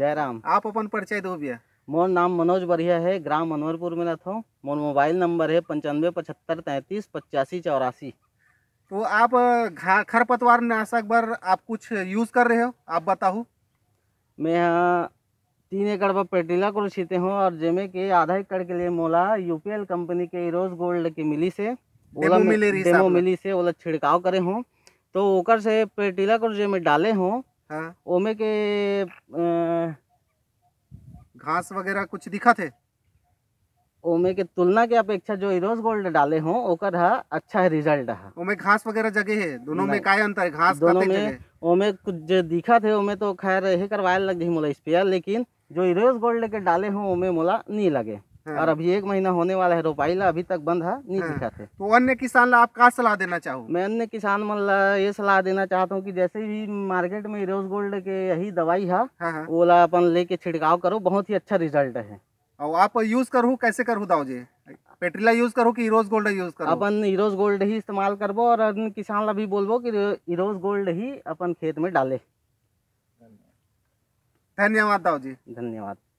जय राम आप अपन परिचय दो भैया मोर नाम मनोज बढ़िया है ग्राम मनोहरपुर में रहता हूँ मोर मोबाइल नंबर है पंचानवे पचहत्तर तैतीस पचासी चौरासी तो आप खरपतवार नाशक पर आप कुछ यूज़ कर रहे हो आप बताओ मैं यहाँ तीन एकड़ पर पेटीला को छीते हूँ और जेमे के आधा एकड़ के लिए मोला यूपीएल कंपनी के इरोज गोल्ड की मिली से ओला मिली से ओला छिड़काव करे हूँ तो ओकर से पेटीला को जेमे डाले हूँ हाँ। ओमे के घास वगैरह कुछ दिखा थे ओमे के तुलना के अपेक्षा जो इरोज गोल्ड डाले हो ओकर हा अच्छा है रिजल्ट है ओमे घास वगैरह जगह है दोनों में का अंतर है घास दोनों में ओमे कुछ जो दिखा थे ओमे तो खैर हे करवाए लग मोला स्पेयर लेकिन जो इरोज गोल्ड के डाले हो ओमे मोला नहीं लगे हाँ। और अभी एक महीना होने वाला है रोपाई ला अभी तक बंद है नहीं सीखा हाँ। थे तो अन्य किसान ला आप का सलाह देना चाहो मैं अन्य किसान मन ला ये सलाह देना चाहता हूँ कि जैसे भी मार्केट में रोज गोल्ड के यही दवाई है हाँ, हाँ। वो ला अपन लेके छिड़काव करो बहुत ही अच्छा रिजल्ट है और आप यूज करूँ कैसे करूँ दाऊ जी पेट्रीला यूज करो की हीरोज गोल्ड यूज करो अपन हीरोज गोल्ड ही इस्तेमाल करबो और अन्य किसान ला भी बोलबो की हीरोज गोल्ड ही अपन खेत में डाले धन्यवाद दाऊ जी धन्यवाद